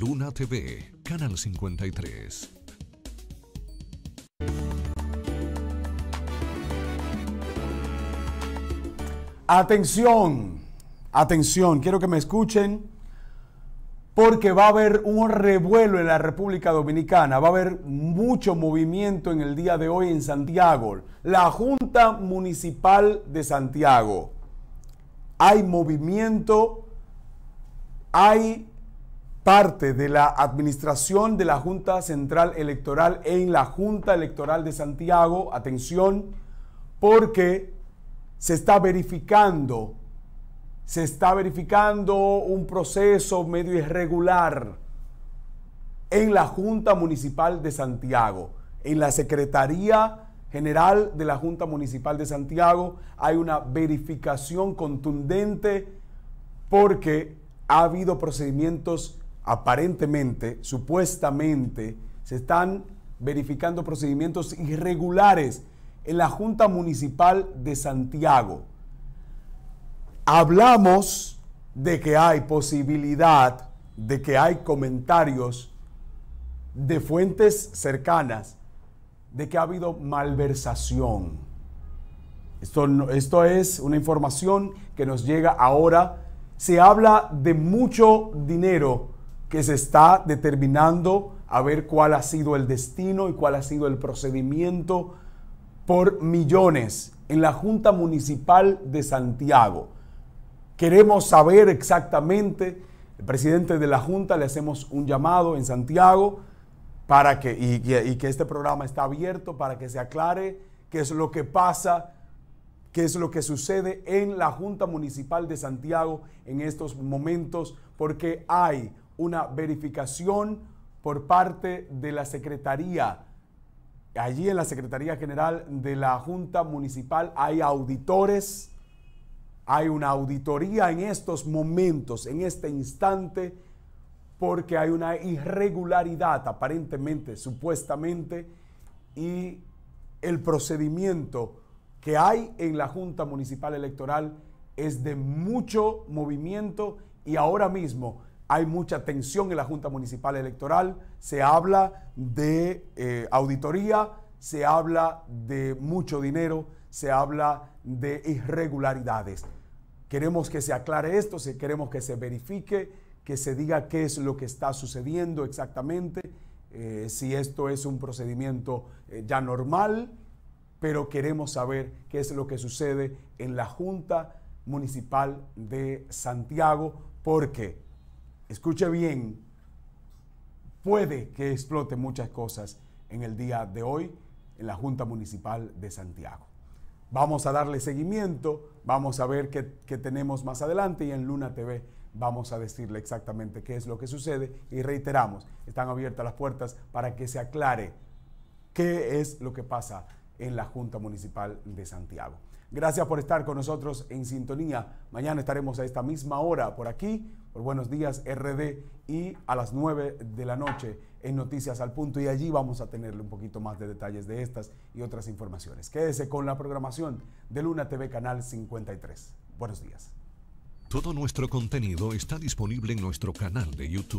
Luna TV, Canal 53. Atención, atención, quiero que me escuchen porque va a haber un revuelo en la República Dominicana, va a haber mucho movimiento en el día de hoy en Santiago. La Junta Municipal de Santiago. Hay movimiento, hay parte de la administración de la Junta Central Electoral en la Junta Electoral de Santiago, atención, porque se está verificando, se está verificando un proceso medio irregular en la Junta Municipal de Santiago, en la Secretaría General de la Junta Municipal de Santiago, hay una verificación contundente porque ha habido procedimientos aparentemente, supuestamente, se están verificando procedimientos irregulares en la Junta Municipal de Santiago. Hablamos de que hay posibilidad de que hay comentarios de fuentes cercanas de que ha habido malversación. Esto, esto es una información que nos llega ahora. Se habla de mucho dinero que se está determinando a ver cuál ha sido el destino y cuál ha sido el procedimiento por millones en la Junta Municipal de Santiago. Queremos saber exactamente, el presidente de la Junta le hacemos un llamado en Santiago para que, y que este programa está abierto para que se aclare qué es lo que pasa, qué es lo que sucede en la Junta Municipal de Santiago en estos momentos, porque hay una verificación por parte de la Secretaría. Allí en la Secretaría General de la Junta Municipal hay auditores, hay una auditoría en estos momentos, en este instante, porque hay una irregularidad aparentemente, supuestamente, y el procedimiento que hay en la Junta Municipal Electoral es de mucho movimiento y ahora mismo hay mucha tensión en la Junta Municipal Electoral, se habla de eh, auditoría, se habla de mucho dinero, se habla de irregularidades. Queremos que se aclare esto, queremos que se verifique, que se diga qué es lo que está sucediendo exactamente, eh, si esto es un procedimiento eh, ya normal, pero queremos saber qué es lo que sucede en la Junta Municipal de Santiago, porque escuche bien, puede que explote muchas cosas en el día de hoy en la Junta Municipal de Santiago. Vamos a darle seguimiento, vamos a ver qué, qué, tenemos más adelante y en Luna TV vamos a decirle exactamente qué es lo que sucede y reiteramos, están abiertas las puertas para que se aclare qué es lo que pasa en la Junta Municipal de Santiago. Gracias por estar con nosotros en sintonía. Mañana estaremos a esta misma hora por aquí, por Buenos Días RD y a las 9 de la noche en Noticias al Punto y allí vamos a tenerle un poquito más de detalles de estas y otras informaciones. Quédese con la programación de Luna TV Canal 53. Buenos días. Todo nuestro contenido está disponible en nuestro canal de YouTube